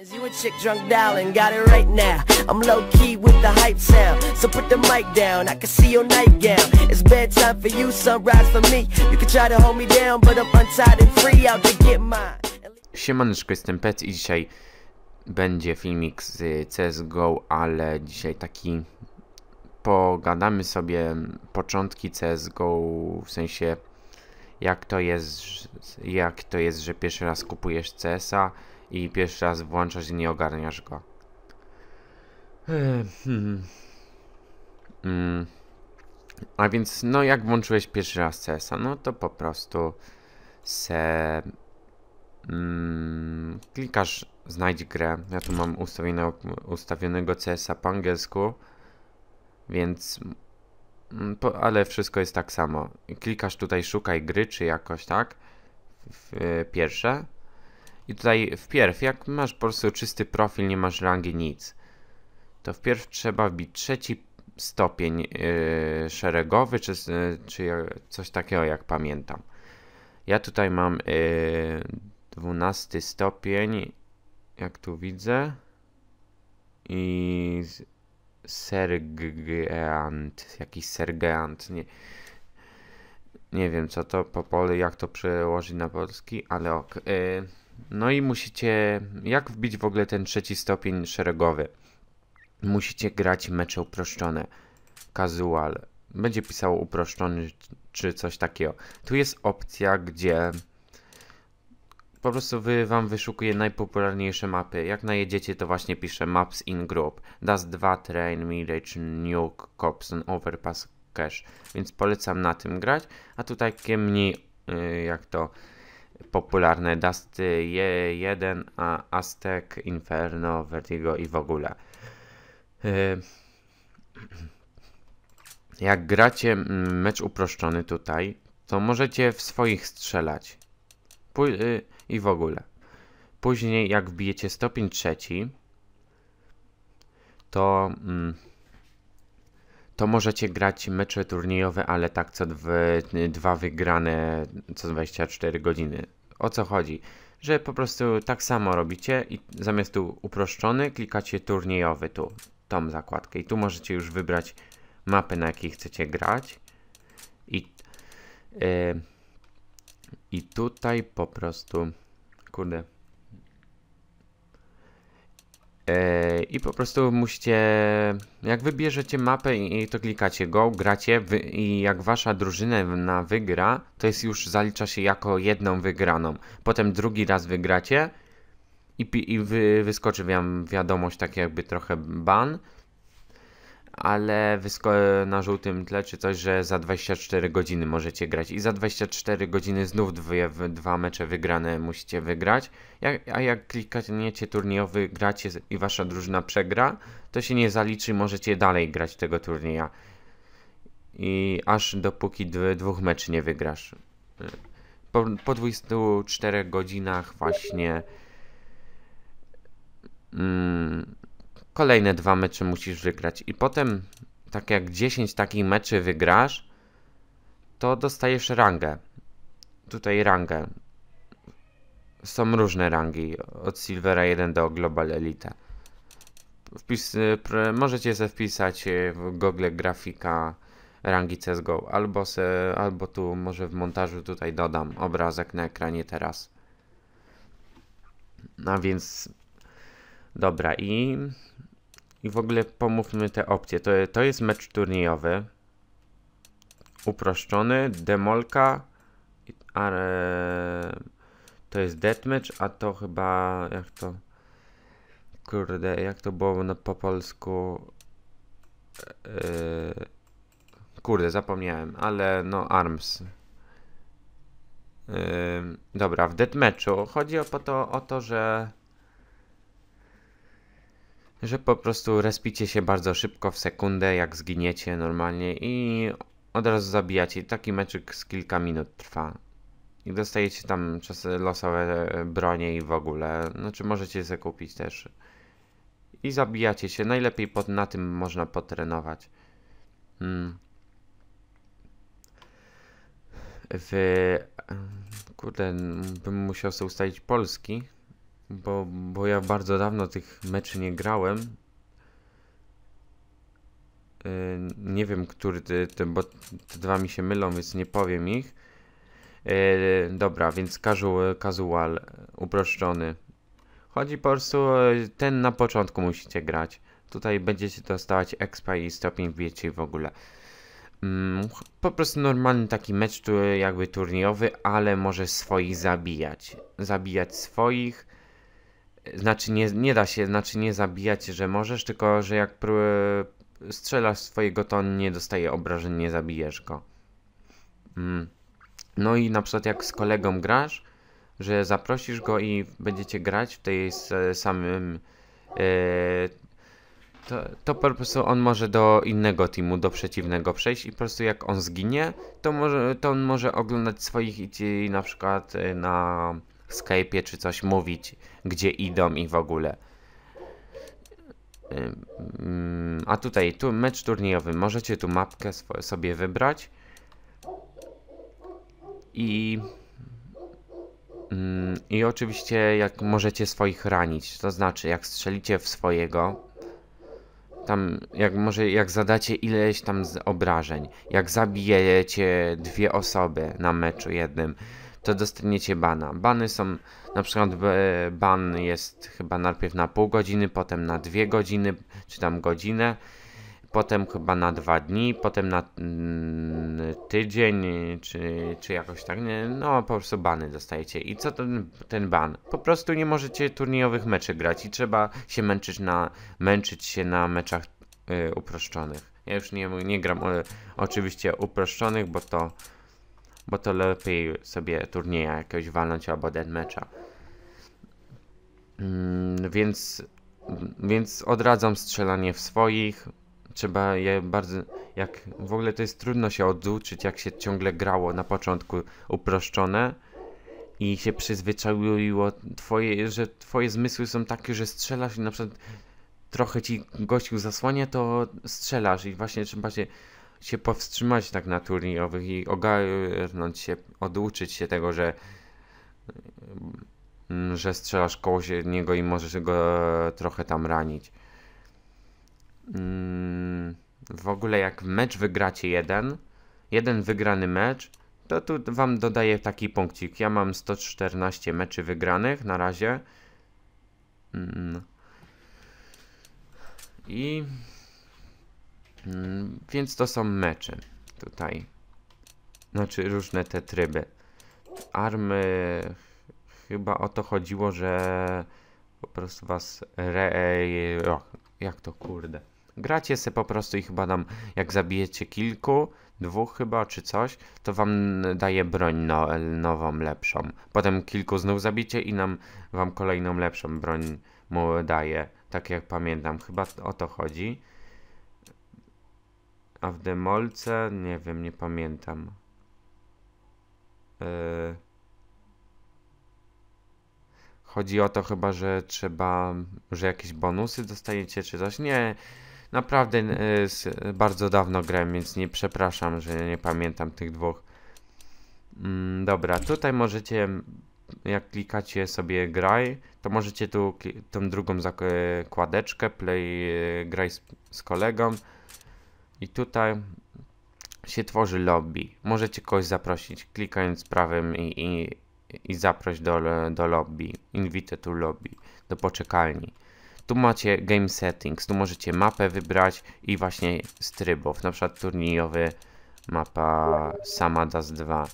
Is you a chick drunk dialing, got it right now. I'm low key with the hype sound, so put the mic down. I can see your nightgown. It's bedtime for you, sunrise for me. You can try to hold me down, but I'm untied and free get mine. Siemaneczko, jestem Pec i dzisiaj będzie filmik z CSGO, ale dzisiaj taki pogadamy sobie początki CSGO, w sensie jak to jest, jak to jest, że pierwszy raz kupujesz CSa, i pierwszy raz włączasz i nie ogarniasz go. Hmm. Mm. A więc, no jak włączyłeś pierwszy raz CS-a? No to po prostu se mm, klikasz znajdź grę. Ja tu mam ustawione, ustawionego CS-a po angielsku, więc mm, po, ale wszystko jest tak samo. Klikasz tutaj szukaj gry czy jakoś, tak? W, w, pierwsze i tutaj wpierw, jak masz po prostu czysty profil, nie masz rangi, nic, to wpierw trzeba wbić trzeci stopień yy, szeregowy, czy, yy, czy coś takiego, jak pamiętam. Ja tutaj mam yy, 12 stopień, jak tu widzę, i sergeant, jakiś sergeant, nie, nie wiem co to po polu, jak to przełożyć na polski, ale ok. Yy. No i musicie, jak wbić w ogóle ten trzeci stopień szeregowy? Musicie grać mecze uproszczone. Casual. Będzie pisało uproszczony czy coś takiego. Tu jest opcja, gdzie po prostu wy, wam wyszukuje najpopularniejsze mapy. Jak najedziecie, to właśnie pisze Maps in Group. Das 2 Train, Mirage, Nuke, Copson, Overpass, Cache. Więc polecam na tym grać. A tutaj takie mniej, yy, jak to popularne Dusty 1, a Aztek Inferno, Vertigo i w ogóle. Y, jak gracie mm, mecz uproszczony tutaj, to możecie w swoich strzelać. Y, I w ogóle. Później jak wbijecie stopień trzeci, to mm, to możecie grać mecze turniejowe, ale tak co dwa wygrane co 24 godziny. O co chodzi? Że po prostu tak samo robicie i zamiast tu uproszczony klikacie turniejowy tu, tą zakładkę i tu możecie już wybrać mapę na jakiej chcecie grać i, yy, i tutaj po prostu, kurde, Yy, I po prostu musicie, jak wybierzecie mapę i to klikacie go, gracie wy, i jak wasza drużyna wygra, to jest już zalicza się jako jedną wygraną. Potem drugi raz wygracie i, i wy, wyskoczy wam wiadomość tak jakby trochę ban ale na żółtym tle czy coś, że za 24 godziny możecie grać i za 24 godziny znów dwie, dwa mecze wygrane musicie wygrać. Jak, a jak klikniecie turniejowy, gracie i wasza drużyna przegra, to się nie zaliczy, możecie dalej grać tego turnieja. I aż dopóki dwóch meczy nie wygrasz. Po, po 24 godzinach właśnie... Mm, kolejne dwa mecze musisz wygrać. I potem, tak jak 10 takich meczy wygrasz, to dostajesz rangę. Tutaj rangę. Są różne rangi, od Silvera 1 do Global Elite. Wpis, możecie sobie wpisać w Google grafika rangi CSGO, albo, se, albo tu może w montażu tutaj dodam obrazek na ekranie teraz. No więc dobra i i w ogóle pomówmy te opcje. To, to jest mecz turniejowy. Uproszczony, demolka. E, to jest deathmatch, a to chyba... Jak to... Kurde, jak to było na, po polsku... Yy, kurde, zapomniałem, ale no ARMS. Yy, dobra, w deathmatchu chodzi o to, o to, że że po prostu respicie się bardzo szybko, w sekundę, jak zginiecie normalnie i od razu zabijacie. Taki meczyk z kilka minut trwa. I dostajecie tam czasy losowe e, bronie i w ogóle. Znaczy możecie je kupić też. I zabijacie się. Najlepiej pod, na tym można potrenować. Hmm. W... Kurde, bym musiał sobie ustalić polski. Bo, bo ja bardzo dawno tych meczy nie grałem. Y, nie wiem, który, te, bo te dwa mi się mylą, więc nie powiem ich. Y, dobra, więc casual, casual uproszczony. Chodzi po prostu, ten na początku musicie grać. Tutaj będziecie dostawać expa i stopień wiecie w ogóle. Mm, po prostu normalny taki mecz tu, jakby turniejowy, ale może swoich zabijać. Zabijać swoich, znaczy nie, nie da się, znaczy nie zabijać, że możesz, tylko że jak strzelasz swojego, to on nie dostaje obrażeń, nie zabijesz go. Mm. No i na przykład jak z kolegą grasz, że zaprosisz go i będziecie grać w tej samym... Yy, to, to, po prostu on może do innego teamu, do przeciwnego przejść i po prostu jak on zginie, to, może, to on może oglądać swoich i ci na przykład e, na w Skype'ie czy coś mówić, gdzie idą i w ogóle. Mm, a tutaj, tu mecz turniejowy. Możecie tu mapkę sobie wybrać. I... Mm, I oczywiście jak możecie swoich ranić, to znaczy jak strzelicie w swojego, tam jak może jak zadacie ileś tam obrażeń, jak zabijecie dwie osoby na meczu jednym, to dostaniecie bana. Bany są, na przykład e, ban jest chyba najpierw na pół godziny, potem na dwie godziny, czy tam godzinę, potem chyba na dwa dni, potem na mm, tydzień, czy, czy jakoś tak, nie, no po prostu bany dostajecie. I co ten, ten ban? Po prostu nie możecie turniejowych meczy grać i trzeba się męczyć, na, męczyć się na meczach e, uproszczonych. Ja już nie, nie gram o, e, oczywiście uproszczonych, bo to bo to lepiej sobie turnieja jakoś walnąć albo deathmatcha. Mm, więc, więc odradzam strzelanie w swoich. Trzeba je bardzo. Jak w ogóle to jest trudno się oduczyć, jak się ciągle grało na początku uproszczone i się przyzwyczaiło twoje, że twoje zmysły są takie, że strzelasz i na przykład trochę ci gościu zasłania, to strzelasz i właśnie trzeba się się powstrzymać tak na turniejowych i ogarnąć się, oduczyć się tego, że mm, że strzelasz koło niego i możesz go trochę tam ranić. Mm, w ogóle jak mecz wygracie jeden, jeden wygrany mecz, to tu wam dodaję taki punkcik. Ja mam 114 meczy wygranych na razie. Mm. I Mm, więc to są mecze tutaj. Znaczy różne te tryby. Army chyba o to chodziło, że po prostu was re... jak to kurde. Gracie se po prostu i chyba nam, jak zabijecie kilku, dwóch chyba czy coś, to wam daje broń no, nową, lepszą. Potem kilku znów zabicie i nam wam kolejną lepszą broń mu daje. Tak jak pamiętam, chyba o to chodzi. A w demolce? Nie wiem, nie pamiętam. Yy... Chodzi o to chyba, że trzeba, że jakieś bonusy dostajecie czy coś. Nie, naprawdę yy, bardzo dawno grałem, więc nie przepraszam, że nie pamiętam tych dwóch. Mm, dobra, tutaj możecie, jak klikacie sobie graj, to możecie tu tą drugą zakładeczkę e, play graj z, z kolegą i tutaj się tworzy lobby. Możecie kogoś zaprosić, klikając prawym i, i, i zaproś do, do lobby, invite to lobby, do poczekalni. Tu macie game settings, tu możecie mapę wybrać i właśnie z trybów, na przykład turniejowy mapa sama 2.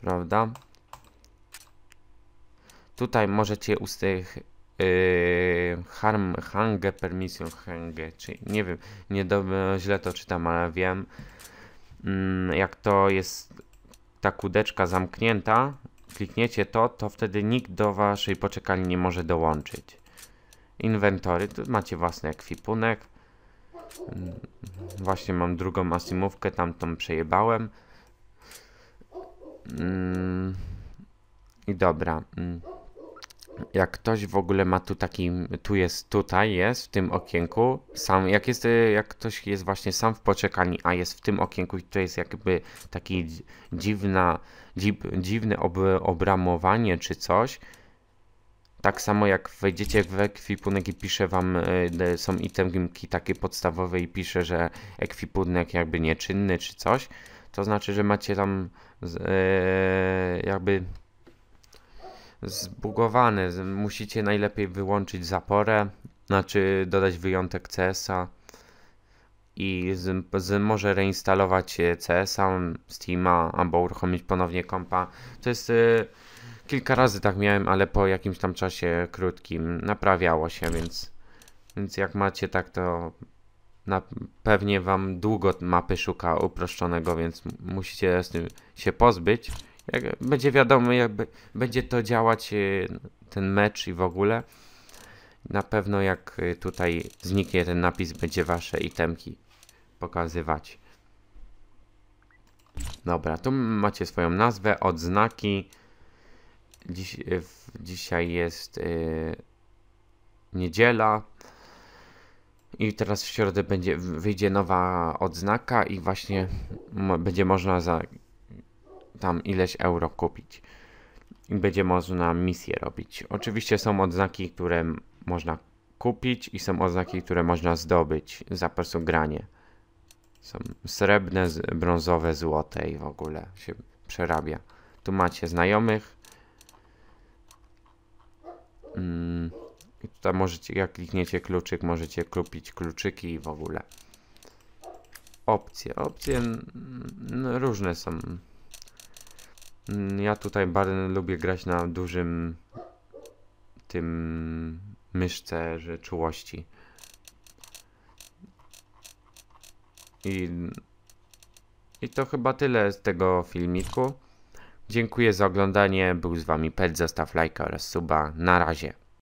Prawda? Tutaj możecie z tych Yy, harm, hange, permission, hange, czy nie wiem, nie do, źle to czytam, ale wiem, yy, jak to jest ta kudeczka zamknięta, klikniecie to, to wtedy nikt do waszej poczekalni nie może dołączyć. Inwentory, tu macie własny ekwipunek. właśnie mam drugą asimówkę, tamtą przejebałem. Mm, I dobra. Mm jak ktoś w ogóle ma tu taki, tu jest, tutaj jest, w tym okienku, sam, jak jest, e, jak ktoś jest właśnie sam w poczekaniu, a jest w tym okienku i to jest jakby taki dziwna, dziw, dziwne ob, obramowanie czy coś, tak samo jak wejdziecie w ekwipunek i pisze wam, e, są itemki takie podstawowe i pisze, że ekwipunek jakby nieczynny czy coś, to znaczy, że macie tam e, jakby zbugowany. Musicie najlepiej wyłączyć zaporę, znaczy dodać wyjątek CS-a i z, z, może reinstalować e, CS-a, Steama albo uruchomić ponownie kompa. To jest y, kilka razy tak miałem, ale po jakimś tam czasie krótkim naprawiało się, więc, więc jak macie tak to na, pewnie wam długo mapy szuka uproszczonego, więc musicie się pozbyć jak będzie wiadomo, jak będzie to działać y, ten mecz i w ogóle. Na pewno jak y, tutaj zniknie ten napis, będzie wasze itemki pokazywać. Dobra, tu macie swoją nazwę, odznaki. Dziś, y, dzisiaj jest y, niedziela. I teraz w środę będzie, wyjdzie nowa odznaka i właśnie będzie można za tam ileś euro kupić. I będzie można misje robić. Oczywiście są odznaki, które można kupić i są odznaki, które można zdobyć za po prostu granie. Są srebrne, brązowe, złote i w ogóle się przerabia. Tu macie znajomych. Mm, I tutaj możecie, jak klikniecie kluczyk, możecie kupić kluczyki i w ogóle. Opcje, opcje no, różne są. Mm, ja tutaj bardzo lubię grać na dużym tym myszce że czułości. I, I to chyba tyle z tego filmiku. Dziękuję za oglądanie. Był z wami Pet. Zostaw lajka oraz suba. Na razie.